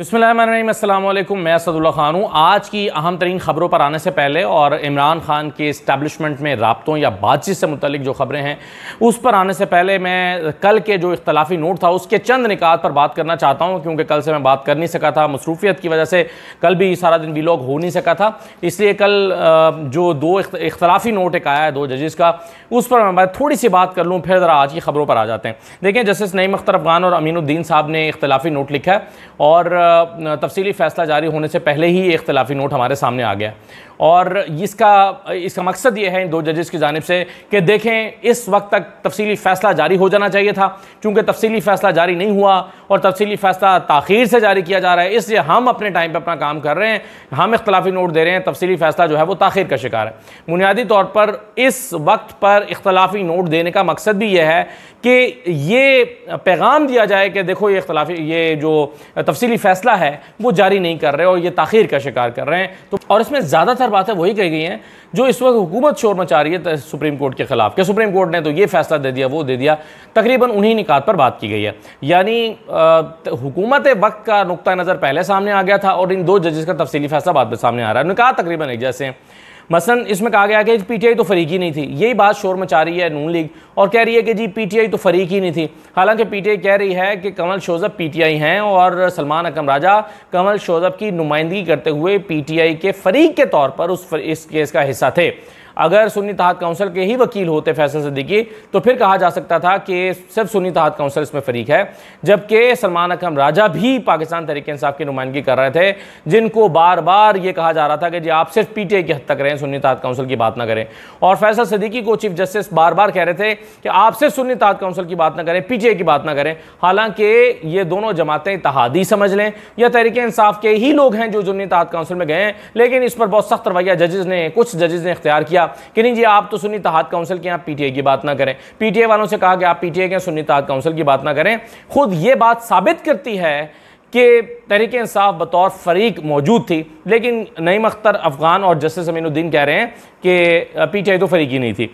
बिसमीम मैं असदुल्ला खान हूँ आज की अहम तरीन ख़बरों पर आने से पहले और इमरान खान के इस्टेबलिशमेंट में रबतों या बातचीत से मुतलिक जो ख़बरें हैं उस पर आने से पहले मैं कल के जो इख्तलाफी नोट था उसके चंद निकात पर बात करना चाहता हूँ क्योंकि कल से मैं बात कर नहीं सका था मसरूफियत की वजह से कल भी सारा दिन वीलॉग हो नहीं सका था इसलिए कल जो दो इख्तलाफी नोट एक आया है दो जजेस का उस पर मैं थोड़ी सी बात कर लूँ फिर ज़रा आज की ख़बरों पर आ जाते हैं देखें जस्टिस नईम अख्तर अफगान और अमीनुद्दीन साहब ने इख्तलाफी नोट लिखा है और तफसीली फ़ैसला जारी होने से पहले ही ये इख्तलाफी नोट हमारे सामने आ गया और इसका इसका मकसद ये है इन दो जजेस की जानब से कि देखें इस वक्त तक तफसीली फ़ैसला जारी हो जाना चाहिए था चूँकि तफसली फ़ैसला जारी नहीं हुआ और तफसली फ़ैसला तखीर से जारी किया जा रहा है इसलिए हम अपने टाइम पर अपना काम कर रहे हैं हम इख्तलाफी नोट दे रहे हैं तफसीली फ़ैसला जो है वो तखिर का शिकार है बुनियादी तौर पर इस वक्त पर इख्तलाफी नोट देने का मकसद भी यह है कि ये पैगाम दिया जाए कि देखो ये इख्तलाफी ये जो तफसली फ़ैसला है वो जारी नहीं कर रहे और ये तखीर का शिकार कर रहे हैं तो और इसमें ज़्यादातर ज़्यादातर बातें वही कही गई हैं जो इस वक्त हुकूमत शोर मचा रही है सुप्रीम कोर्ट के खिलाफ क्या सुप्रीम कोर्ट ने तो ये फैसला दे दिया वो दे दिया तकरीबन उन्हीं निकात पर बात की गई है यानी हुकूमत वक्त का नुक़ नज़र पहले सामने आ गया था और इन दो जजेस का तफसीली फैसला बाद में सामने आ रहा है निकात तकरीबन एक जैसे हैं मसलन इसमें कहा गया कि पीटीआई तो फरीकी नहीं थी यही बात शोर मचा रही है नून लीग और कह रही है कि जी पीटीआई तो फरीक ही नहीं थी हालांकि पीटीआई कह रही है कि कंवल शोजब पीटीआई हैं और सलमान अकम राजा कंवल शोजब की नुमाइंदगी करते हुए पीटीआई के फरीक के तौर पर उस इस केस का हिस्सा थे अगर सुन्नी तहत काउंसिल के ही वकील होते फैसल सदीकी तो फिर कहा जा सकता था कि सिर्फ सुन्नी तहत काउंसिल इसमें फरीक है जबकि सलमान अकरम राजा भी पाकिस्तान तहरीक इंसाफ की नुमाइंदगी कर रहे थे जिनको बार बार ये कहा जा रहा था कि जी आप सिर्फ पीटीए की हद तक रहें सुन्नी तहत काउंसिल की बात ना करें और फैसल सदीकी को चीफ जस्टिस बार बार कह रहे थे कि आप सिर्फ सुन्नी तहत काउंसिल की बात ना करें पीटीए की बात ना करें हालांकि ये दोनों जमातें इतहादी समझ लें या तहरीक इंसाफ के ही लोग हैं जो सुन्नी तहत काउंसिल में गए हैं लेकिन इस पर बहुत सख्त रवैया जजेज़ ने कुछ जजेज ने इख्तियार किया कि नहीं जी आप तो सुन्नी तहत काउंसिल के यहाँ पीटीए की बात ना करें पीटीए वालों से कहा कि आप पीटीए के सुन्नी तहत काउंसिल की बात ना करें खुद ये बात साबित करती है कि तहरीक इंसाफ बतौर फरीक मौजूद थी लेकिन नईम अख्तर अफगान और जस्टिस अमीनुद्दीन कह रहे हैं कि पीटीआई तो फरीक ही नहीं थी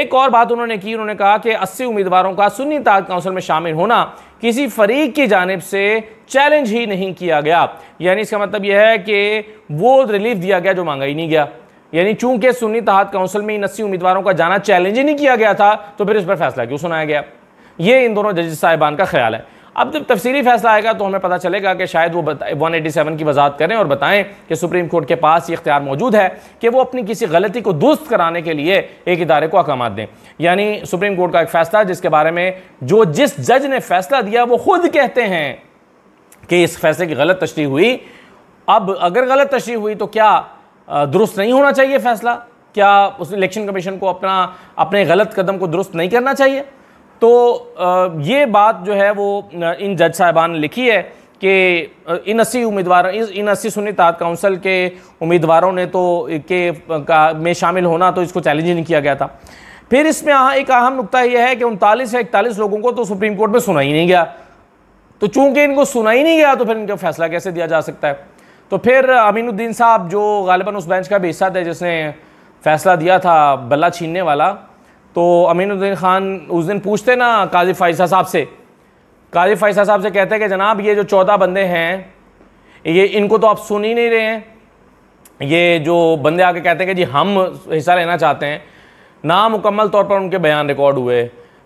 एक और बात उन्होंने की उन्होंने कहा कि 80 उम्मीदवारों का सुन्नी ताज काउंसिल में शामिल होना किसी फरीक की जानब से चैलेंज ही नहीं किया गया यानी इसका मतलब यह है कि वो रिलीफ दिया गया जो मांगा ही नहीं गया यानी चूंकि सुन्नी तहत काउंसिल में इन अस्सी उम्मीदवारों का जाना चैलेंज ही नहीं किया गया था तो फिर इस पर फैसला क्यों सुनाया गया ये इन दोनों जज साहिबान का ख्याल है अब जब तफसीली फैसला आएगा तो हमें पता चलेगा कि शायद वो वन एटी सेवन की वजाहत करें और बताएं कि सुप्रीम कोर्ट के पास ये इख्तियार मौजूद है कि वो अपनी किसी गलती को दुरुस्त कराने के लिए एक इदारे को अहकाम दें यानी सुप्रीम कोर्ट का एक फैसला जिसके बारे में जो जिस जज ने फैसला दिया वो खुद कहते हैं कि इस फैसले की गलत तशरी हुई अब अगर गलत तशरी हुई तो क्या दुरुस्त नहीं होना चाहिए फैसला क्या उस इलेक्शन कमीशन को अपना अपने गलत कदम को दुरुस्त नहीं करना चाहिए तो ये बात जो है वो इन जज साहबान ने लिखी है कि इन अस्सी उम्मीदवार इन अस्सी सुनी ताद काउंसिल के उम्मीदवारों ने तो के का में शामिल होना तो इसको चैलेंज ही नहीं किया गया था फिर इसमें एक अहम नुकता यह है कि उनतालीस या इकतालीस लोगों को तो सुप्रीम कोर्ट में सुना ही नहीं गया तो चूंकि इनको सुना ही नहीं गया तो फिर इनका फैसला कैसे दिया जा सकता है तो फिर अमीनुद्दीन साहब जो गालिबा उस बेंच का भी हिस्सा थे जिसने फैसला दिया था बल्ला छीनने वाला तो अमीनुद्दीन खान उस दिन पूछते ना काजी फ़ैसा साहब से काजी फ़ैसा साहब से कहते हैं कि जनाब ये जो चौदह बंदे हैं ये इनको तो आप सुन ही नहीं रहे हैं ये जो बंदे आके कहते हैं कि जी हम हिस्सा लेना चाहते हैं ना मुकम्मल तौर पर उनके बयान रिकॉर्ड हुए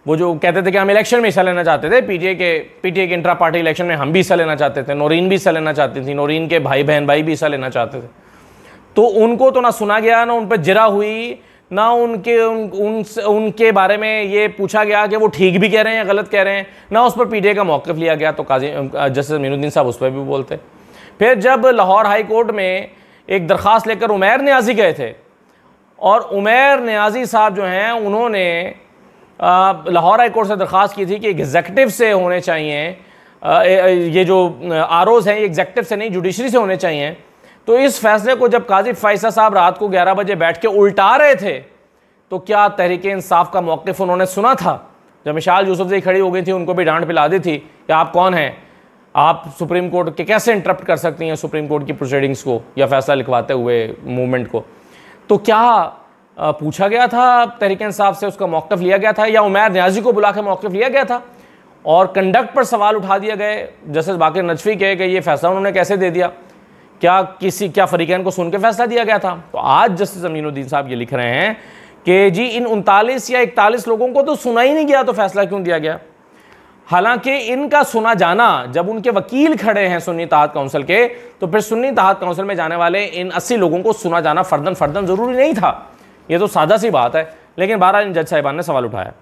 वो जो कहते थे कि हम इलेक्शन में हिस्सा लेना चाहते थे पीटीए के पीटीए के इंट्रा पार्टी इलेक्शन में हम भी हिस्सा लेना चाहते थे नोरीन भी हिस्सा लेना चाहती थी नोरीन के भाई बहन भाई भी हिस्सा लेना चाहते थे तो उनको तो ना सुना गया ना उन पर जिरा हुई ना उनके उन, उन उनके बारे में ये पूछा गया कि वो ठीक भी कह रहे हैं या गलत कह रहे हैं ना उस पर पीटीए का मौक़ लिया गया तो काजी जस्टिस मीनुद्दीन साहब उस पर भी बोलते फिर जब लाहौर हाई कोर्ट में एक दरख्वास्त लेकर उमैर न्याजी गए थे और उमैर न्याजी साहब जो हैं उन्होंने लाहौर हाई कोर्ट से दरख्वास्त की थी कि एग्जेक्टिव से होने चाहिए ये जो आरोज हैं ये एग्जेक्टिव से नहीं जुडिशरी से होने चाहिए तो इस फैसले को जब काजिफ फ़ायसा साहब रात को 11 बजे बैठ के उल्टा रहे थे तो क्या तहरीक इंसाफ का मौक़ उन्होंने सुना था जब मिशाल यूसुफ से खड़ी हो गई थी उनको भी डांट पिला दी थी कि आप कौन हैं आप सुप्रीम कोर्ट के कैसे इंटरप्ट कर सकती हैं सुप्रीम कोर्ट की प्रोसीडिंग्स को या फैसला लिखवाते हुए मूवमेंट को तो क्या पूछा गया था तहरीक साहब से उसका मौकफ़ लिया गया था या उमैर न्याजी को बुला के मौकफ लिया गया था और कंडक्ट पर सवाल उठा दिया गए जस्टिस बाकिर नजफी के कि ये फैसला उन्होंने कैसे दे दिया क्या किसी क्या फरीकैन को सुन के फैसला दिया गया था तो आज जस्टिस अमीनुद्दीन साहब ये लिख रहे हैं कि जी इन उनतालीस या इकतालीस लोगों को तो सुना ही नहीं गया तो फैसला क्यों दिया गया हालांकि इनका सुना जाना जब उनके वकील खड़े हैं सुन्नी तहत काउंसिल के तो फिर सुन्नी तहत काउंसिल में जाने वाले इन अस्सी लोगों को सुना जाना फर्दन फर्दन ज़रूरी नहीं था ये तो सादा सी बात है लेकिन बारह जज साहिबान ने सवाल उठाया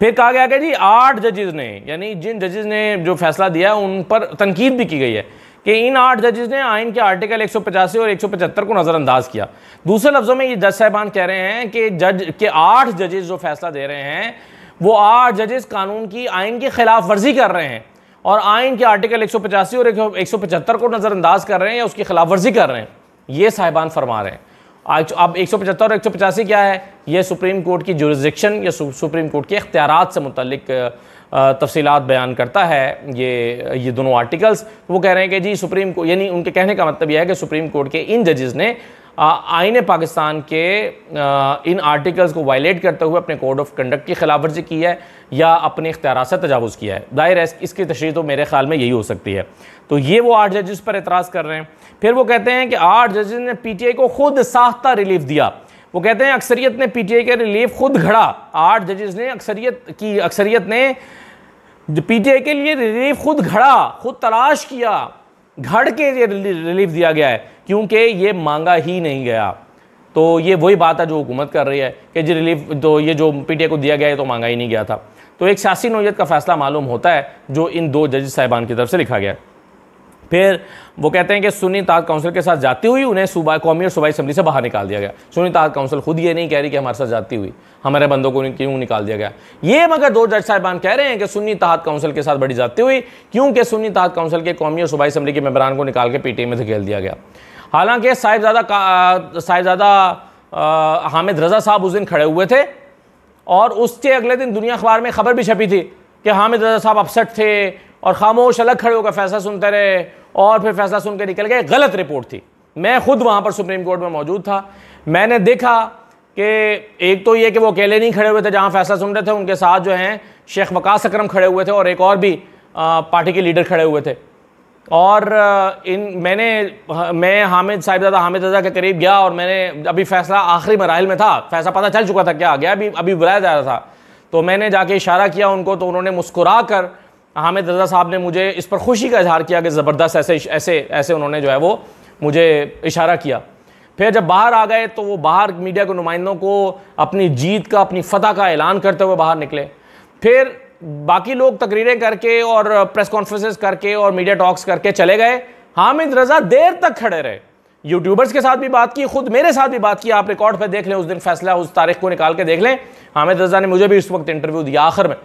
फिर कहा गया कि जी आठ जजेज़ ने यानी जिन जजेज़ ने जो फैसला दिया उन पर तनकीद भी की गई है कि इन आठ जजेज ने आइन के आर्टिकल एक और एक को नज़रअंदाज किया दूसरे लफ्ज़ों में ये जज साहबान कह रहे हैं कि जज के आठ जजेज जो फैसला दे रहे हैं वो आठ जजेस कानून की आइन की खिलाफ वर्जी कर रहे हैं और आइन के आर्टिकल एक और एक को नज़रअंदाज कर रहे हैं या उसकी खिलाफ वर्जी कर रहे हैं ये साहिबान फरमा रहे हैं तो अब एक सौ पचहत्तर और एक सौ पचासी क्या है ये सुप्रीम कोर्ट की जुरिस्डिक्शन या सु, सुप्रीम कोर्ट के अख्तियार से मुतलिक तफसीत बयान करता है ये ये दोनों आर्टिकल्स वो कह रहे हैं कि जी सुप्रीम कोर्ट यानी उनके कहने का मतलब यह है कि सुप्रीम कोर्ट के इन जजेज़ ने आइन पाकिस्तान के इन आर्टिकल्स को वायलेट करते हुए अपने कोड ऑफ कंडक्ट की खिलाफ वर्जी की है या अपने इख्तियार से तजावज़ किया है दायर है इसकी तशरी तो मेरे ख्याल में यही हो सकती है तो ये वो आठ जजेस पर एतराज़ कर रहे हैं फिर वो कहते हैं कि आठ जजेस ने पी टी आई को खुद साख्ता रिलीफ दिया वो कहते हैं अक्सरियत ने पी टी आई के रिलीफ खुद घड़ा आठ जजेस ने अक्सरियत की अक्सरियत ने पी टी आई के लिए रिलीफ खुद घड़ा खुद तलाश किया घड़ के ये रिलीफ दिया गया है क्योंकि ये मांगा ही नहीं गया तो ये वही बात है जो हुकूमत कर रही है कि जी रिलीफ तो ये जो पीटीए को दिया गया है तो मांगा ही नहीं गया था तो एक सियासी नोयत का फैसला मालूम होता है जो इन दो जज साहिबान की तरफ से लिखा गया है फिर वो कहते हैं कि सुनी ताज काउंसिल के साथ जाती हुई उन्हें सुबह कौमी और सूबाई असम्बली से बाहर निकाल दिया गया सुनी ताज काउंसिल खुद ये नहीं कह रही कि हमारे साथ जाती हुई हमारे बंदों को क्यों निकाल दिया गया ये मगर दो जज साहबान कह रहे हैं कि सुनी तहत काउंसिल के साथ बड़ी जाती हुई क्योंकि सुन्नी तहत काउंसिल के कौमी और सूबाई असम्बली के मेबरान को निकाल के पीटीए में धकेल दिया गया हालांकि साहिबजादा साहिबजादा हामिद रजा साहब उस दिन खड़े हुए थे और उसके अगले दिन दुनिया अखबार में खबर भी छपी थी कि हामिद रजा साहब अपसेट थे और खामोश अलग खड़े होकर फैसला सुनते रहे और फिर फैसला सुनकर निकल गए गलत रिपोर्ट थी मैं खुद वहाँ पर सुप्रीम कोर्ट में मौजूद था मैंने देखा कि एक तो ये कि वो अकेले नहीं खड़े हुए थे जहाँ फैसला सुन रहे थे उनके साथ जो हैं शेख वकास अक्रम खड़े हुए थे और एक और भी पार्टी के लीडर खड़े हुए थे और इन मैंने मैं हामिद साहिबजादा हामिद रजा के करीब गया और मैंने अभी फैसला आखिरी मराहल में था फैसला पता चल चुका था क्या आ गया अभी अभी बुलाया जा रहा था तो मैंने जाके इशारा किया उनको तो उन्होंने मुस्कुरा कर हामिद रज़ा साहब ने मुझे इस पर खुशी का इजहार किया कि ज़बरदस्त ऐसे ऐसे ऐसे उन्होंने जो है वो मुझे इशारा किया फिर जब बाहर आ गए तो वो बाहर मीडिया के नुमाइंदों को अपनी जीत का अपनी फतह का ऐलान करते हुए बाहर निकले फिर बाकी लोग तकरीरें करके और प्रेस कॉन्फ्रेंसेस करके और मीडिया टॉक्स करके चले गए हामिद रज़ा देर तक खड़े रहे यूट्यूबर्स के साथ भी बात की खुद मेरे साथ भी बात की आप रिकॉर्ड पर देख लें उस दिन फैसला उस तारीख को निकाल के देख लें हामिद रज़ा ने मुझे भी उस वक्त इंटरव्यू दिया आखिर में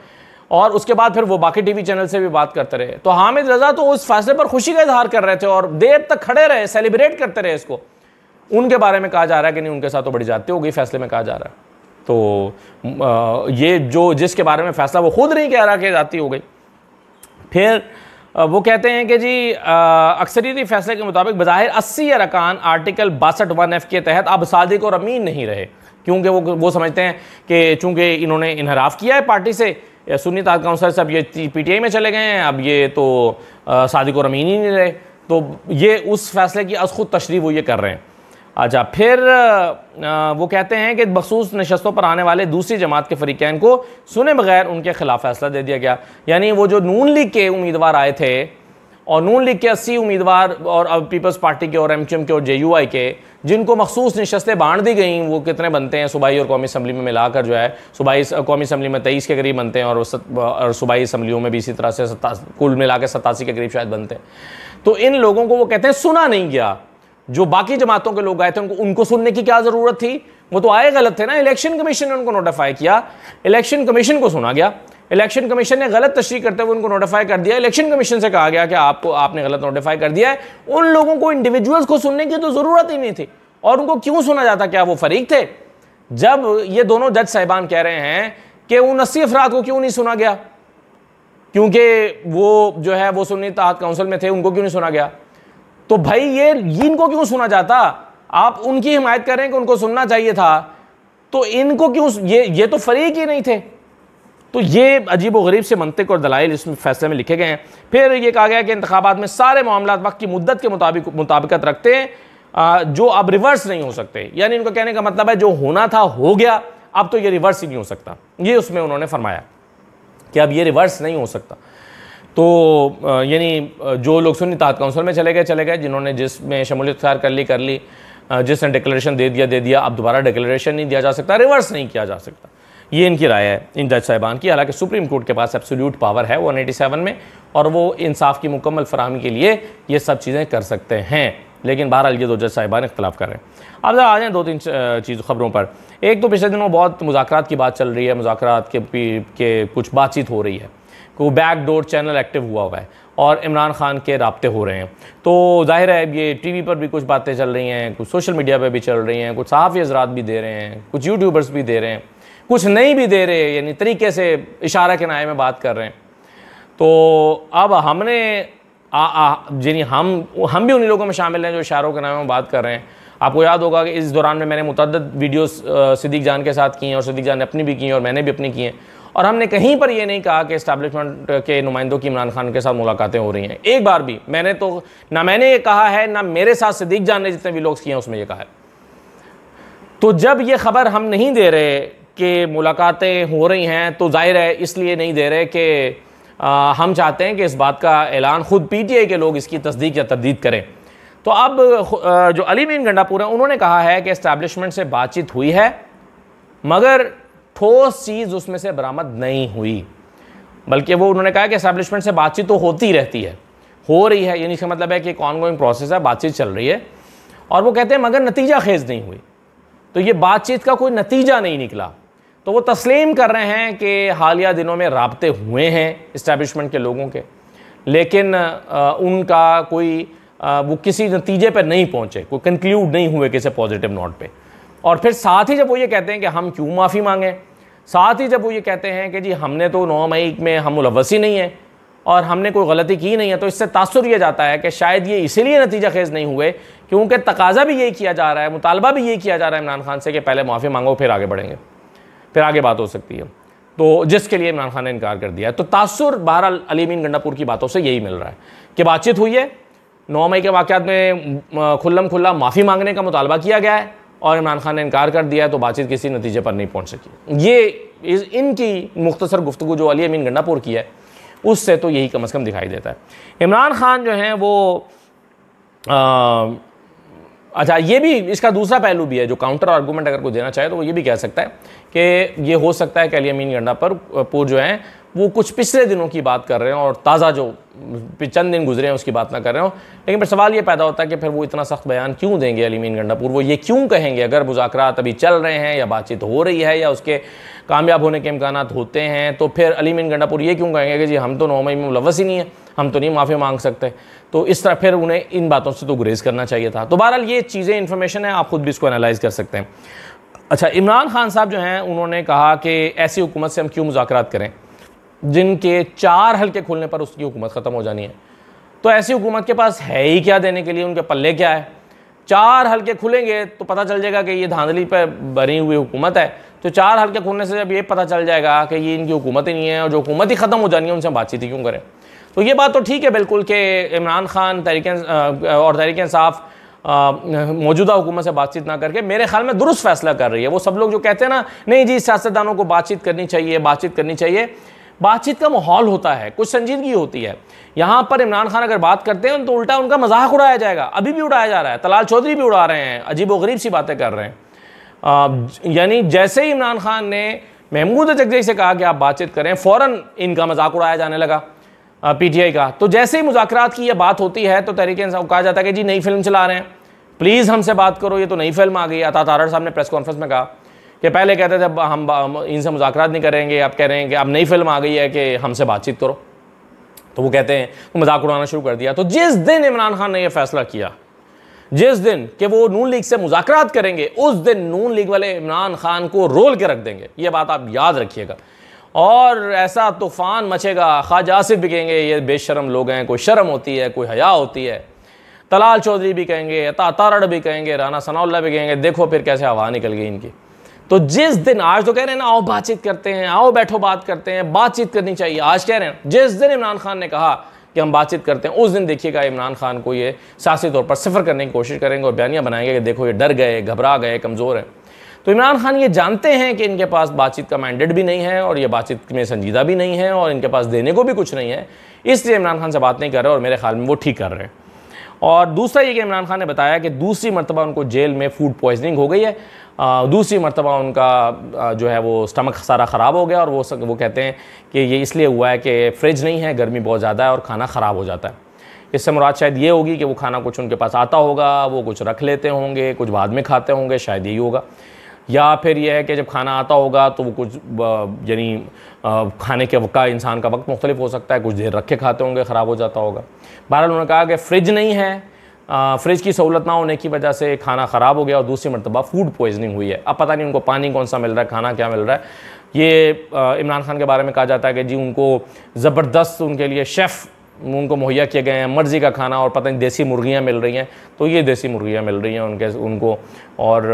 और उसके बाद फिर वो बाकी टीवी चैनल से भी बात करते रहे तो हामिद रजा तो उस फैसले पर खुशी का इजहार कर रहे थे और देर तक खड़े रहे सेलिब्रेट करते रहे इसको उनके बारे में कहा जा रहा है कि नहीं उनके साथ तो बड़ी जाती हो गई फैसले में कहा जा रहा है तो ये जो जिसके बारे में फैसला वो खुद नहीं कह रहा कि जाती हो गई फिर वो कहते हैं कि जी अक्सरीती फैसले के मुताबिक बज़ाहिर अस्सी अरकान आर्टिकल बासठ वन एफ़ के तहत अब सादिक और अमीन नहीं रहे क्योंकि वो वो समझते हैं कि चूंकि इन्होंने इनहराफ किया है पार्टी से सुन्नी ताज काउंसलर से अब ये पीटीआई में चले गए हैं अब ये तो सादिक और अमीन ही नहीं रहे तो ये उस फैसले की अस खुद तशरी वो ये कर रहे हैं अच्छा फिर वो कहते हैं कि मखसूस नशस्तों पर आने वाले दूसरी जमात के फरीकैन को सुने बगैर उनके खिलाफ फैसला दे दिया गया यानी वो जो नून लीग के उम्मीदवार आए थे और नून लीग के अस्सी उम्मीदवार और अब पीपल्स पार्टी के और एम के और जे के जिनको मखसूस नशस्तें बांट दी गई वो कितने बनते हैं सूबाई और कौमी असम्बली में मिलाकर जो है सूबाई कौमी असम्बली में तेईस के करीब बनते हैं और, और सूबाई असम्बलियों में भी इसी तरह से कुल मिला के सतासी के करीब शायद बनते हैं तो इन लोगों को वो कहते हैं सुना नहीं गया जो बाकी जमातों के लोग आए थे उनको उनको सुनने की क्या ज़रूरत थी वो तो आए गलत थे ना इलेक्शन कमीशन ने उनको नोटिफाई किया इलेक्शन कमीशन को सुना गया इलेक्शन कमीशन ने गलत तशरी करते हुए उनको नोटिफाई कर दिया इलेक्शन कमीशन से कहा गया कि आपको आपने गलत नोटिफाई कर दिया है उन लोगों को इंडिविजुअल्स को सुनने की तो ज़रूरत ही नहीं थी और उनको क्यों सुना जाता क्या वो फरीक थे जब ये दोनों जज साहिबान कह रहे हैं कि उन अस्सी अफराद को क्यों नहीं सुना गया क्योंकि वो जो है वो सुनने तहत काउंसिल में थे उनको क्यों नहीं सुना गया तो भाई ये इनको क्यों सुना जाता आप उनकी हिमायत करें कि उनको सुनना चाहिए था तो इनको क्यों ये ये तो फरीक ही नहीं थे तो ये अजीब व गरीब से मनतक और दलाइल इसमें फैसले में लिखे गए हैं फिर ये कहा गया कि इंतबात में सारे मामला वक्त की मुद्दत के मुताबिक मुताबिकत रखते हैं जो अब रिवर्स नहीं हो सकते यानी उनका कहने का मतलब है जो होना था हो गया अब तो ये रिवर्स ही नहीं हो सकता ये उसमें उन्होंने फरमाया कि अब ये रिवर्स नहीं हो सकता तो यानी जो लोग सुनी तहत काउंसिल में चले गए चले गए जिन्होंने जिसमें शमूलियत ख्यार कर ली कर ली जिसने डिक्लेरेशन दे दिया दे दिया अब दोबारा डिक्लेरेशन नहीं दिया जा सकता रिवर्स नहीं किया जा सकता ये इनकी राय है इन जज साहिबान की हालांकि सुप्रीम कोर्ट के पास एब्सोल्यूट पावर है वन एटी सेवन में और वो इंसाफ की मुकम्मल फरहमी के लिए ये सब चीज़ें कर सकते हैं लेकिन बहरहाल ये दो जज साहिबान इख्तलाफ कर रहे हैं अब ज़रा आ जाएँ दो तीन चीज़ खबरों पर एक तो पिछले दिनों बहुत मुजाकर की बात चल रही है मुजाकर के, के कुछ बातचीत हो रही है को बैकडोर चैनल एक्टिव हुआ हुआ है और इमरान खान के रबते हो रहे हैं तो जाहिर है ये टी वी पर भी कुछ बातें चल रही हैं कुछ सोशल मीडिया पर भी चल रही हैं कुछ सहाफ़ी हजरात भी दे रहे हैं कुछ यूट्यूबर्स भी दे रहे हैं कुछ नहीं भी दे रहे यानी तरीके से इशारा के नाये में बात कर रहे हैं तो अब हमने यानी हम हम भी उन्हीं लोगों में शामिल हैं जो इशारों के नाम में बात कर रहे हैं आपको याद होगा कि इस दौरान में मैंने मुतद वीडियोस सिद्दीक जान के साथ की हैं और सिद्दीक जान ने अपनी भी की हैं और मैंने भी अपनी की हैं और हमने कहीं पर यह नहीं कहा कि इस्टेब्लिशमेंट के नुमाइंदों की इमरान खान के साथ मुलाकातें हो रही हैं एक बार भी मैंने तो ना मैंने ये कहा है ना मेरे साथ सिद्दीक जान ने जितने भी लोग किए हैं उसमें यह कहा है तो जब ये खबर हम नहीं दे रहे कि मुलाकातें हो रही हैं तो जाहिर है इसलिए नहीं दे रहे कि हम चाहते हैं कि इस बात का ऐलान ख़ुद पी टी आई के लोग इसकी तस्दीक या तरदीद करें तो अब जो अली मीन गंडापुर हैं उन्होंने कहा है कि इस्टेबलिशमेंट से बातचीत हुई है मगर ठोस चीज़ उसमें से बरामद नहीं हुई बल्कि वो उन्होंने कहा कि इस्टेबलिशमेंट से बातचीत तो होती रहती है हो रही है यानी इसका मतलब है कि एक ऑनगोइंग प्रोसेस है बातचीत चल रही है और वो कहते हैं मगर नतीजा खेज नहीं हुई तो ये बातचीत का कोई नतीजा नहीं निकला तो वो तस्लीम कर रहे हैं कि हालिया दिनों में रबते हुए हैं इस्टेबलिशमेंट के लोगों के लेकिन उनका कोई वो किसी नतीजे पर नहीं पहुँचे कोई कंक्लूड नहीं हुए किसी पॉजिटिव नोट पर और फिर साथ ही जब वो ये कहते हैं कि हम क्यों माफ़ी मांगें साथ ही जब वो ये कहते हैं कि जी हमने तो नौ मई में हम मुलवसी नहीं हैं और हमने कोई गलती की नहीं है तो इससे तासर यह जाता है कि शायद ये इसीलिए नतीजा खेज़ नहीं हुए क्योंकि तकाजा भी यही किया जा रहा है मुतालबा भी यही किया जा रहा है इमरान खान से कि पहले माफ़ी मांगो फिर आगे बढ़ेंगे फिर आगे बात हो सकती है तो जिसके लिए इमरान खान ने इनकार कर दिया है तो तासुर बहरहाल अलीमीन गंडापुर की बातों से यही मिल रहा है कि बातचीत हुई है नौ मई के वाक़ में खुल्लम खुल्ला माफ़ी मांगने का मुतालबा किया गया है और इमरान खान ने इनकार कर दिया है तो बातचीत किसी नतीजे पर नहीं पहुंच सकी ये इस इनकी मुख्तसर गुफ्तु जो अली अमीन गंडापुर की है उससे तो यही कम अज़ कम दिखाई देता है इमरान खान जो हैं वो आ, अच्छा ये भी इसका दूसरा पहलू भी है जो काउंटर आर्गूमेंट अगर कोई देना चाहे तो वो ये भी कह सकता है कि ये हो सकता है कैलियामीन गंडा पर पूर जो हैं वो कुछ पिछले दिनों की बात कर रहे हो और ताज़ा जो चंद दिन गुजरे हैं उसकी बात ना कर रहे हो लेकिन फिर सवाल ये पैदा होता है कि फिर वो इतना सख्त बयान क्यों देंगे अलीमीन गंडापुर वो ये क्यों कहेंगे अगर मुजाकर अभी चल रहे हैं या बातचीत हो रही है या उसके कामयाब होने के इम्कान होते हैं तो फिर अलीमीन गंडापुर ये क्यों कहेंगे कि जी हम तो नौ मई में मुलवस ही नहीं है हम तो नहीं माफ़ी मांग सकते तो इस तरह फिर उन्हें इन बातों से तो गुरेज करना चाहिए था तो बहरहाल ये चीज़ें इन्फॉर्मेशन है आप ख़ुद भी इसको एनालाइज कर सकते हैं अच्छा इमरान खान साहब जो हैं उन्होंने कहा कि ऐसी हुकूमत से हम क्यों मुजात करें जिनके चार हल्के खुलने पर उसकी हुकूमत ख़त्म हो जानी है तो ऐसी हुकूमत के पास है ही क्या देने के लिए उनके पल्ले क्या है चार हल्के खुलेंगे तो पता चल जाएगा कि ये धांधली पर बनी हुई हुकूमत है तो चार हल्के खुलने से जब ये पता चल जाएगा कि ये इनकी हुकूमत ही नहीं है और जो हुकूमत ही ख़त्म हो जानी है उनसे बातचीत ही क्यों करें तो ये बात तो ठीक है बिल्कुल कि इमरान खान तहरीक और तहरीक साफ मौजूदा हुकूमत से बातचीत ना करके मेरे ख्याल में दुरुस्त फैसला कर रही है वो सब लोग जो कहते हैं ना नहीं जी सियासतदानों को बातचीत करनी चाहिए बातचीत करनी चाहिए बातचीत का माहौल होता है कुछ संजीदगी होती है यहाँ पर इमरान खान अगर बात करते हैं तो उल्टा उनका मजाक उड़ाया जाएगा अभी भी उड़ाया जा रहा है तलाल चौधरी भी उड़ा रहे हैं अजीब व गरीब सी बातें कर रहे हैं यानी जैसे ही इमरान खान ने महमूद जगजई से कहा कि आप बातचीत करें फ़ौरन इनका मजाक उड़ाया जाने लगा पीटीआई का तो जैसे ही मुजाकरात की यह बात होती है तो तहरीक इंसाफ कहा जाता है कि जी नई फिल्म चला रहे हैं प्लीज़ हमसे बात करो ये तो नई फिल्म आ गई अता तारड़ साहब ने प्रेस कॉन्फ्रेंस में कहा कि पहले कहते थे हम इनसे मुजाकरात नहीं करेंगे आप कह रहे हैं कि अब नई फिल्म आ गई है कि हमसे बातचीत करो तो वो कहते हैं तो मजाक उड़ाना शुरू कर दिया तो जिस दिन इमरान खान ने यह फैसला किया जिस दिन कि वो नून लीग से मुजाकरात करेंगे उस दिन नून लीग वाले इमरान खान को रोल के रख देंगे ये बात आप याद रखिएगा और ऐसा तूफ़ान मचेगा ख्वाजा आसिफ भी कहेंगे ये बेशरम लोग हैं कोई शर्म होती है कोई हया होती है तलाल चौधरी भी कहेंगे तातारड़ भी कहेंगे राना सनाउल्ला भी कहेंगे देखो फिर कैसे हवा निकल गई इनकी तो जिस दिन आज तो कह रहे हैं ना आओ बातचीत करते हैं आओ बैठो बात करते हैं बातचीत करनी चाहिए आज कह रहे हैं जिस दिन इमरान खान ने कहा कि हम बातचीत करते हैं उस दिन देखिएगा इमरान खान को ये सियासी तौर पर सफ़र करने की कोशिश करेंगे और बयानियाँ बनाएंगे कि देखो ये डर गए घबरा गए कमज़ोर हैं तो इमरान खान ये जानते हैं कि इनके पास बातचीत का मैंडेट भी नहीं है और ये बातचीत में संजीदा भी नहीं है और इनके पास देने को भी कुछ नहीं है इसलिए इमरान खान से बात नहीं कर रहे और मेरे ख्याल में वो ठीक कर रहे हैं और दूसरा ये कि इमरान खान ने बताया कि दूसरी मरतबा उनको जेल में फूड पॉइजनिंग हो गई है दूसरी मरतबा उनका जो है वो स्टमक सारा ख़राब हो गया और वो वो कहते हैं कि ये इसलिए हुआ है कि फ्रिज नहीं है गर्मी बहुत ज़्यादा है और खाना ख़राब हो जाता है इससे मुराद शायद ये होगी कि वो खाना कुछ उनके पास आता होगा वो कुछ रख लेते होंगे कुछ बाद में खाते होंगे शायद यही होगा या फिर यह है कि जब खाना आता होगा तो वो कुछ यानी खाने के वक्त इंसान का वक्त मुख्तलिफ हो सकता है कुछ देर रखे खाते होंगे ख़राब हो जाता होगा बहरहाल उन्होंने कहा कि फ्रिज नहीं है फ्रिज की सहूलत ना होने की वजह से खाना ख़राब हो गया और दूसरी मरतबा फूड पॉइजनिंग हुई है अब पता नहीं उनको पानी कौन सा मिल रहा है खाना क्या मिल रहा है ये इमरान खान के बारे में कहा जाता है कि जी उनको ज़बरदस्त उनके लिए शेफ़ उनको मुहैया किए गए हैं मर्ज़ी का खाना और पता नहीं देसी मुर्गियाँ मिल रही हैं तो ये देसी मुर्गियाँ मिल रही हैं उनके उनको और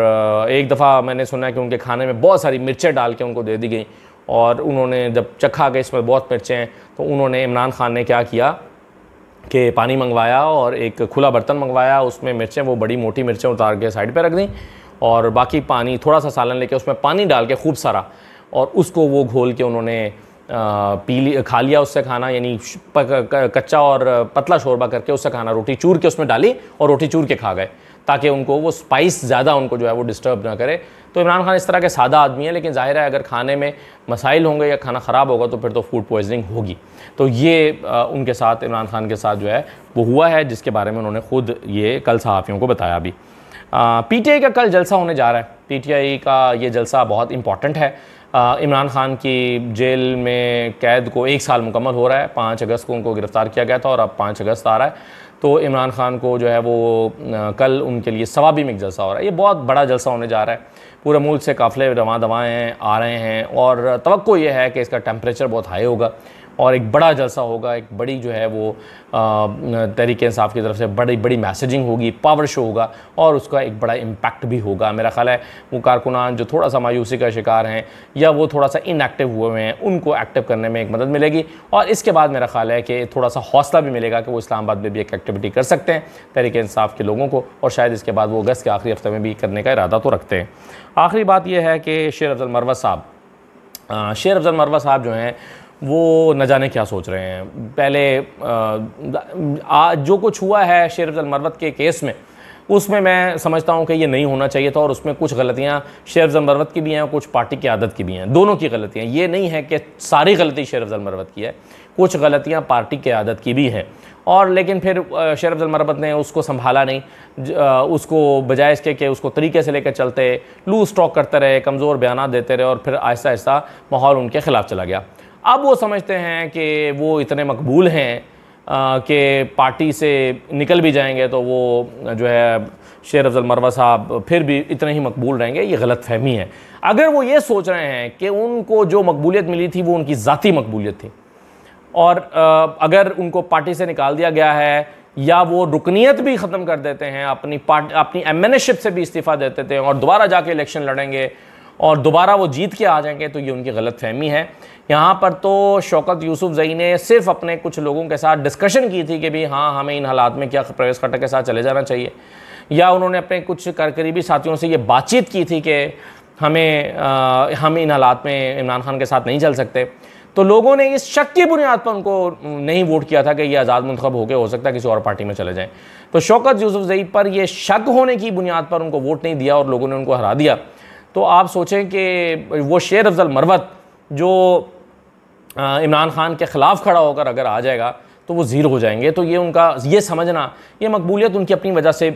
एक दफ़ा मैंने सुना कि उनके खाने में बहुत सारी मिर्चें डाल के उनको दे दी गई और उन्होंने जब चखा के इसमें बहुत मिर्चें हैं तो उन्होंने इमरान खान ने क्या किया कि पानी मंगवाया और एक खुला बर्तन मंगवाया उसमें मिर्चें वो बड़ी मोटी मिर्चें उतार के साइड पर रख दी और बाकी पानी थोड़ा सा सालन लेके उसमें पानी डाल के खूब सारा और उसको वो घोल के उन्होंने पी ली खा लिया उससे खाना यानी कच्चा और पतला शोरबा करके उससे खाना रोटी चूर के उसमें डाली और रोटी चूर के खा गए ताकि उनको वो स्पाइस ज़्यादा उनको जो है वो डिस्टर्ब ना करे तो इमरान खान इस तरह के सादा आदमी है लेकिन ज़ाहिर है अगर खाने में मसाइल होंगे या खाना ख़राब होगा तो फिर तो फूड पॉइजनिंग होगी तो ये आ, उनके साथ इमरान खान के साथ जो है वो हुआ है जिसके बारे में उन्होंने खुद ये कल सहाफ़ियों को बताया अभी आई का कल जलसा होने जा रहा है आई का ये जलसा बहुत इंपॉर्टेंट है इमरान खान की जेल में कैद को एक साल मुकम्मल हो रहा है पाँच अगस्त को उनको गिरफ़्तार किया गया था और अब पाँच अगस्त आ रहा है तो इमरान खान को जो है वो कल उनके लिए सवाबी में एक जलसा हो रहा है ये बहुत बड़ा जलसा होने जा रहा है पूरे मुल्क से काफ़िले रवा दवाएँ आ रहे हैं और तो ये है कि इसका टेम्परेचर बहुत हाई होगा और एक बड़ा जलसा होगा एक बड़ी जो है वो तहरीक इंसाफ की तरफ से बड़ी बड़ी मैसेजिंग होगी पावर शो होगा और उसका एक बड़ा इम्पैक्ट भी होगा मेरा ख्याल है वो कारकुनान जो थोड़ा सा मायूसी का शिकार हैं या वो थोड़ा सा इनएक्टिव हुए हुए हैं उनको एक्टिव करने में एक मदद मिलेगी और इसके बाद मेरा ख्याल है कि थोड़ा सा हौसला भी मिलेगा कि वो इस्लामाबाद में भी एक एक्टिविटी कर सकते हैं तहरीक इंसाफ के लोगों को और शायद इसके बाद वो अगस्त के आखिरी हफ्ते में भी करने का इरादा तो रखते हैं आखिरी बात यह है कि शेर अफजल मरवा साहब शेर अफजल मरवा साहब जो हैं वो न जाने क्या सोच रहे हैं पहले आज जो कुछ हुआ है शेर अलमरवत के केस में उसमें मैं समझता हूँ कि ये नहीं होना चाहिए था और उसमें कुछ गलतियाँ शेर मरवत की भी हैं और कुछ पार्टी की आदत की भी हैं दोनों की गलतियाँ ये नहीं है कि सारी गलती शेर मरवत की है कुछ गलतियाँ पार्टी की आदत की भी हैं और लेकिन फिर शेर अलमरबत ने उसको संभाला नहीं उसको बजाय इसके कि उसको तरीके से लेकर चलते लूज टॉक करते रहे कमज़ोर बयान देते रहे और फिर आहिस्ता आहिस्ता माहौल उनके ख़िलाफ़ चला गया अब वो समझते हैं कि वो इतने मकबूल हैं कि पार्टी से निकल भी जाएंगे तो वो जो है शेर अफजल मरवा साहब फिर भी इतने ही मकबूल रहेंगे ये गलत फहमी है अगर वो ये सोच रहे हैं कि उनको जो मकबूलियत मिली थी वो उनकी ज़ाती मकबूलियत थी और अगर उनको पार्टी से निकाल दिया गया है या वो रुकनीत भी ख़त्म कर देते हैं अपनी पार्टी अपनी एम से भी इस्तीफ़ा देते थे और दोबारा जाके इलेक्शन लड़ेंगे और दोबारा वो जीत के आ जाएंगे तो ये उनकी गलत फहमी है यहाँ पर तो शौकत यूसुफ जई ने सिर्फ अपने कुछ लोगों के साथ डिस्कशन की थी कि भाई हाँ हमें इन हालात में क्या प्रवेश खट्टा के साथ चले जाना चाहिए या उन्होंने अपने कुछ करकरीबी साथियों से ये बातचीत की थी कि हमें आ, हम इन हालात में इमरान खान के साथ नहीं चल सकते तो लोगों ने इस शक की बुनियाद पर उनको नहीं वोट किया था कि ये आज़ाद मंतखब होकर हो सकता है किसी और पार्टी में चले जाएं तो शौकत यूसुफ जई पर यह शक होने की बुनियाद पर उनको वोट नहीं दिया और लोगों ने उनको हरा दिया तो आप सोचें कि वो शेर अफजल मरवत जो इमरान खान के ख़िलाफ़ खड़ा होकर अगर आ जाएगा तो वो ज़ीरो हो जाएंगे तो ये उनका ये समझना ये मकबूलियत उनकी अपनी वजह से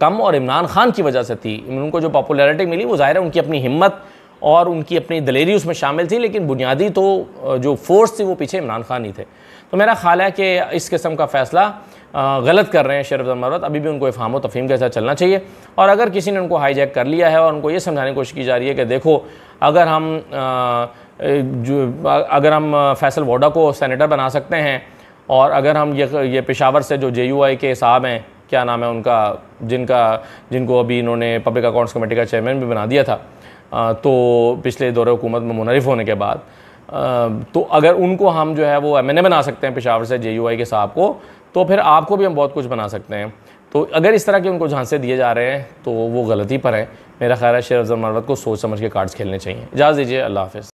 कम और इमरान खान की वजह से थी उनको जो पॉपुलैरिटी मिली वो ज़ाहिर है उनकी अपनी हिम्मत और उनकी अपनी दलेरी उसमें शामिल थी लेकिन बुनियादी तो जो फोर्स थी वो पीछे इमरान खान ही थे तो मेरा ख्याल है कि इस किस्म का फ़ैसला गलत कर रहे हैं शरफ मरवत अभी भी उनको इफाम व तफीम के साथ चलना चाहिए और अगर किसी ने उनको हाईजैक कर लिया है और उनको ये समझाने की कोशिश की जा रही है कि देखो अगर हम जो अगर हम फैसल वोडा को सेनेटर बना सकते हैं और अगर हम ये ये पेशावर से जो जे यू आई के साहब हैं क्या नाम है उनका जिनका जिनको अभी इन्होंने पब्लिक अकाउंट्स कमेटी का चेयरमैन भी बना दिया था तो पिछले दौर हुकूमत में मुनरफ होने के बाद तो अगर उनको हम जो है वो एम एन ए बना सकते हैं पेशावर से जे यू आई के साहब को तो फिर आपको भी हम बहुत कुछ बना सकते हैं तो अगर इस तरह के उनको झांसे दिए जा रहे हैं तो वो गलती पर है मेरा ख्याल है शेर अफजल मरवत को सोच समझ के कार्ड्स खेलने चाहिए इजाज़ दीजिए अल्लाह हाफिज़